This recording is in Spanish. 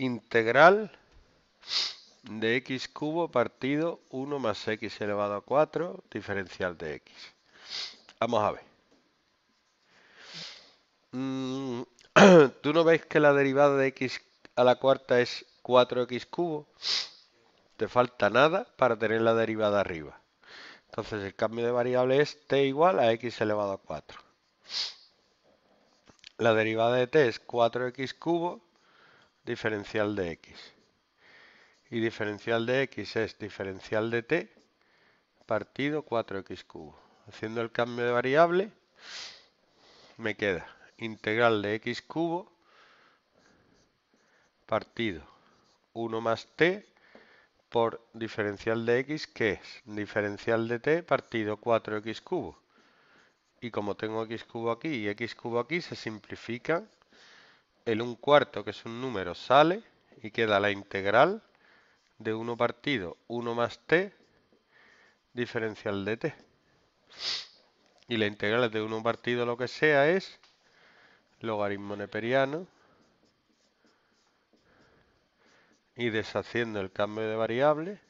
integral de x cubo partido 1 más x elevado a 4 diferencial de x. Vamos a ver. Mm, ¿Tú no ves que la derivada de x a la cuarta es 4x cubo? Te falta nada para tener la derivada arriba. Entonces el cambio de variable es t igual a x elevado a 4. La derivada de t es 4x cubo diferencial de x. Y diferencial de x es diferencial de t partido 4x cubo. Haciendo el cambio de variable me queda integral de x cubo partido 1 más t por diferencial de x, que es diferencial de t partido 4x cubo. Y como tengo x cubo aquí y x cubo aquí, se simplifica el 1 cuarto, que es un número, sale y queda la integral de 1 partido 1 más t diferencial de t. Y la integral de 1 partido lo que sea es logaritmo neperiano y deshaciendo el cambio de variable